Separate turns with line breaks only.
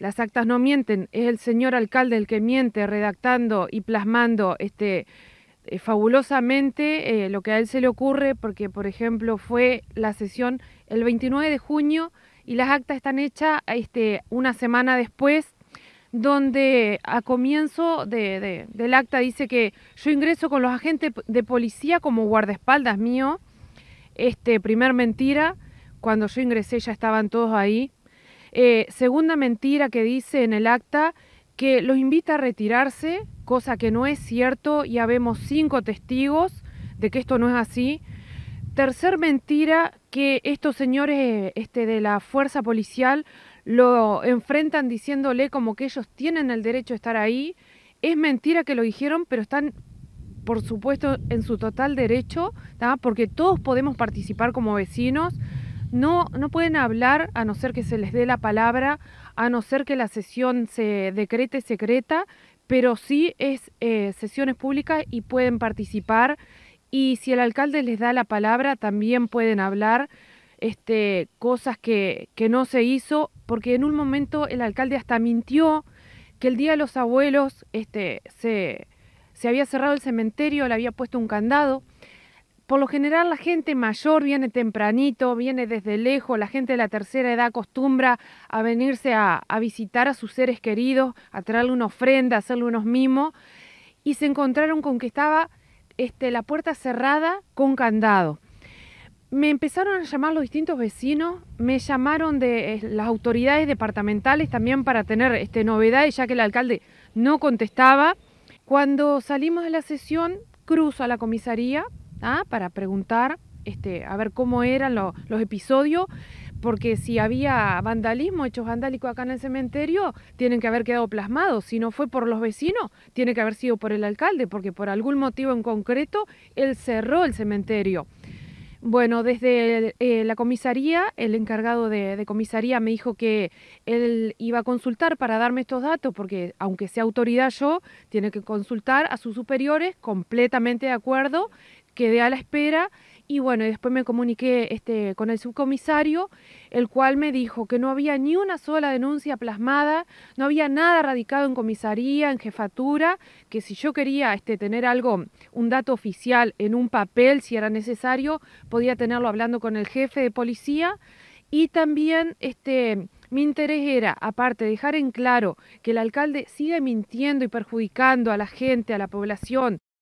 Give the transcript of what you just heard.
las actas no mienten, es el señor alcalde el que miente redactando y plasmando este eh, fabulosamente eh, lo que a él se le ocurre, porque por ejemplo fue la sesión el 29 de junio y las actas están hechas este, una semana después, donde a comienzo del acta dice que yo ingreso con los agentes de policía como guardaespaldas mío, este, primer mentira, cuando yo ingresé ya estaban todos ahí, eh, segunda mentira que dice en el acta que los invita a retirarse, cosa que no es cierto, y habemos cinco testigos de que esto no es así. Tercer mentira que estos señores este, de la fuerza policial lo enfrentan diciéndole como que ellos tienen el derecho de estar ahí. Es mentira que lo dijeron, pero están por supuesto en su total derecho, porque todos podemos participar como vecinos no, no pueden hablar a no ser que se les dé la palabra, a no ser que la sesión se decrete secreta, pero sí es eh, sesiones públicas y pueden participar. Y si el alcalde les da la palabra, también pueden hablar este, cosas que, que no se hizo, porque en un momento el alcalde hasta mintió que el Día de los Abuelos este, se, se había cerrado el cementerio, le había puesto un candado por lo general la gente mayor viene tempranito, viene desde lejos, la gente de la tercera edad acostumbra a venirse a, visitar a sus seres queridos, a traerle una ofrenda, a hacerle unos mimos, y se encontraron con que estaba este, la puerta cerrada con candado. Me empezaron a llamar los distintos vecinos, me llamaron de eh, las autoridades departamentales también para tener este, novedades, ya que el alcalde no contestaba. Cuando salimos de la sesión, cruzo a la comisaría ¿ah? para preguntar este, a ver cómo eran los episodios, porque si había vandalismo, hechos vandálicos acá en el cementerio, tienen que haber quedado plasmados. Si no fue por los vecinos, tiene que haber sido por el alcalde, porque por algún motivo en concreto él cerró el cementerio. Bueno, desde eh, la comisaría, el encargado de, de, comisaría me dijo que él iba a consultar para darme estos datos, porque aunque sea autoridad yo, tiene que consultar a sus superiores, completamente de acuerdo, quedé a la espera y bueno, después me comuniqué este, con el subcomisario, el cual me dijo que no había ni una sola denuncia plasmada, no había nada radicado en comisaría, en jefatura, que si yo quería este, tener algo, un dato oficial en un papel, si era necesario, podía tenerlo hablando con el jefe de policía y también este, mi interés era, aparte, dejar en claro que el alcalde sigue mintiendo y perjudicando a la gente, a la población,